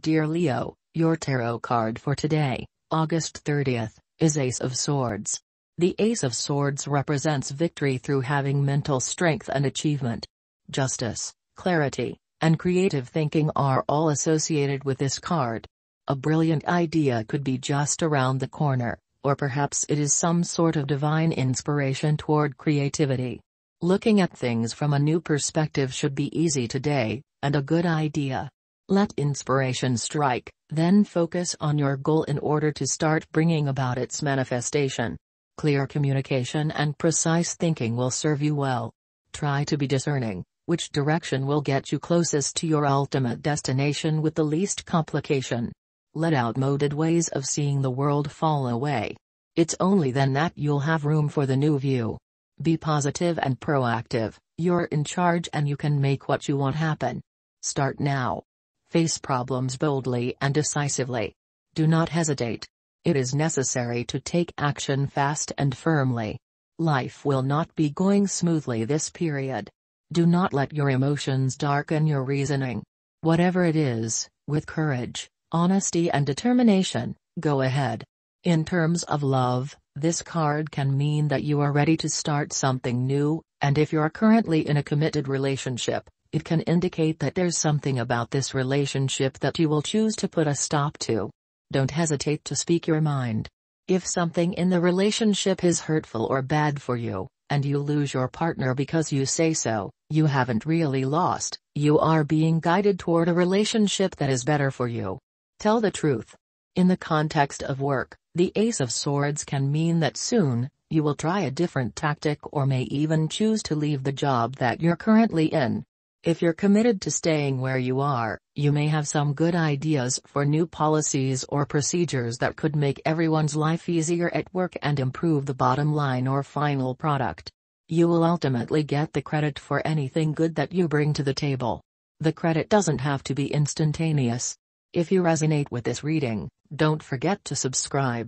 Dear Leo, your tarot card for today, August 30th, is Ace of Swords. The Ace of Swords represents victory through having mental strength and achievement. Justice, clarity, and creative thinking are all associated with this card. A brilliant idea could be just around the corner, or perhaps it is some sort of divine inspiration toward creativity. Looking at things from a new perspective should be easy today, and a good idea. Let inspiration strike, then focus on your goal in order to start bringing about its manifestation. Clear communication and precise thinking will serve you well. Try to be discerning, which direction will get you closest to your ultimate destination with the least complication. Let outmoded ways of seeing the world fall away. It's only then that you'll have room for the new view. Be positive and proactive, you're in charge and you can make what you want happen. Start now. Face problems boldly and decisively. Do not hesitate. It is necessary to take action fast and firmly. Life will not be going smoothly this period. Do not let your emotions darken your reasoning. Whatever it is, with courage, honesty and determination, go ahead. In terms of love, this card can mean that you are ready to start something new, and if you're currently in a committed relationship, it can indicate that there's something about this relationship that you will choose to put a stop to. Don't hesitate to speak your mind. If something in the relationship is hurtful or bad for you, and you lose your partner because you say so, you haven't really lost, you are being guided toward a relationship that is better for you. Tell the truth. In the context of work, the Ace of Swords can mean that soon, you will try a different tactic or may even choose to leave the job that you're currently in. If you're committed to staying where you are, you may have some good ideas for new policies or procedures that could make everyone's life easier at work and improve the bottom line or final product. You will ultimately get the credit for anything good that you bring to the table. The credit doesn't have to be instantaneous. If you resonate with this reading, don't forget to subscribe.